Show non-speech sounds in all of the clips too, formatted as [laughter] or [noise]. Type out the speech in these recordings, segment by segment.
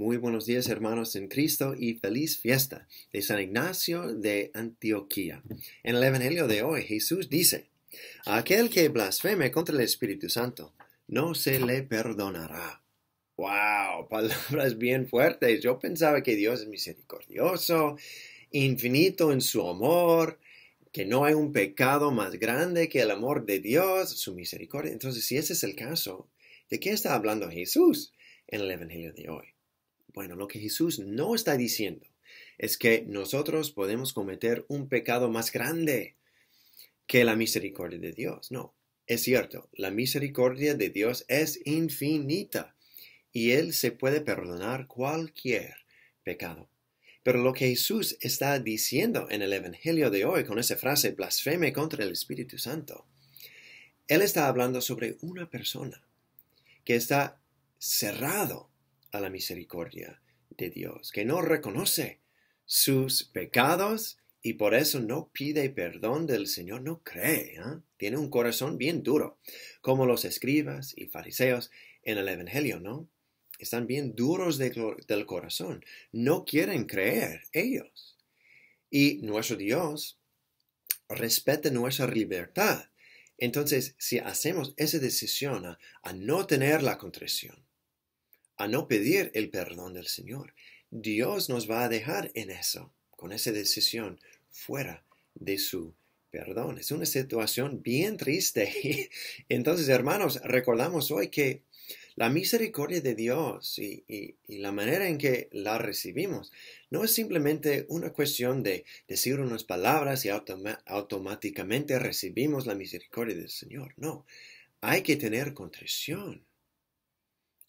Muy buenos días hermanos en Cristo y feliz fiesta de San Ignacio de Antioquía. En el Evangelio de hoy Jesús dice, aquel que blasfeme contra el Espíritu Santo no se le perdonará. ¡Wow! [laughs] Palabras bien fuertes. Yo pensaba que Dios es misericordioso, infinito en su amor, que no hay un pecado más grande que el amor de Dios, su misericordia. Entonces, si ese es el caso, ¿de qué está hablando Jesús en el Evangelio de hoy? Bueno, lo que Jesús no está diciendo es que nosotros podemos cometer un pecado más grande que la misericordia de Dios. No, es cierto, la misericordia de Dios es infinita y Él se puede perdonar cualquier pecado. Pero lo que Jesús está diciendo en el Evangelio de hoy con esa frase blasfeme contra el Espíritu Santo, Él está hablando sobre una persona que está cerrado a la misericordia de Dios, que no reconoce sus pecados y por eso no pide perdón del Señor, no cree, ¿ah? tiene un corazón bien duro, como los escribas y fariseos en el Evangelio, ¿no? Están bien duros del corazón, no quieren creer ellos. Y nuestro Dios respeta nuestra libertad. Entonces, si hacemos esa decisión a, ¿ah? a no tener la contrición, a no pedir el perdón del Señor. Dios nos va a dejar en eso, con esa decisión, fuera de su perdón. Es una situación bien triste. [laughs] Entonces, hermanos, recordamos hoy que la misericordia de Dios y, la manera en que la recibimos no es simplemente una cuestión de decir unas palabras y automáticamente recibimos la misericordia del Señor. No, hay que tener contrición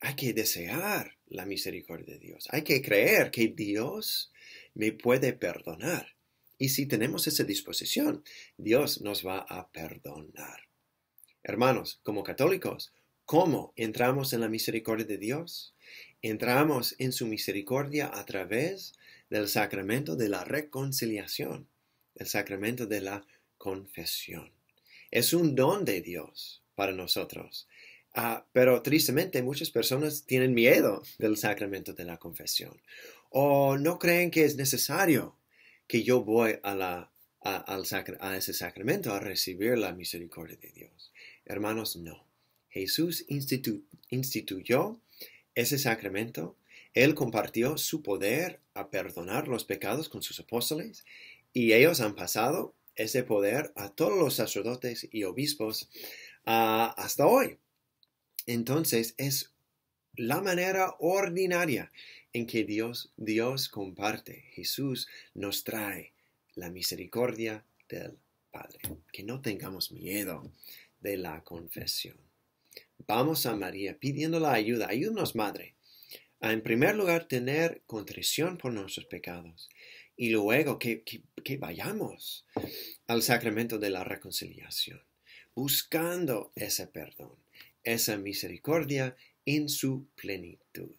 hay que desear la misericordia de Dios. Hay que creer que Dios me puede perdonar. Y si tenemos esa disposición, Dios nos va a perdonar. Hermanos, como católicos, ¿cómo entramos en la misericordia de Dios? Entramos en su misericordia a través del sacramento de la reconciliación, el sacramento de la confesión. Es un don de Dios para nosotros Ah, pero tristemente muchas personas tienen miedo del sacramento de la confesión o no creen que es necesario que yo voy a, la, a, al a ese sacramento a recibir la misericordia de Dios. Hermanos, no. Jesús instituyó ese sacramento. Él compartió su poder a perdonar los pecados con sus apóstoles y ellos han pasado ese poder a todos los sacerdotes y obispos ah, hasta hoy. Entonces es la manera ordinaria en que Dios, Dios comparte. Jesús nos trae la misericordia del Padre. Que no tengamos miedo de la confesión. Vamos a María pidiendo la ayuda. Ayúdanos, Madre, a en primer lugar tener contrición por nuestros pecados y luego que vayamos al sacramento de la reconciliación, buscando ese perdón esa misericordia in su plenitud.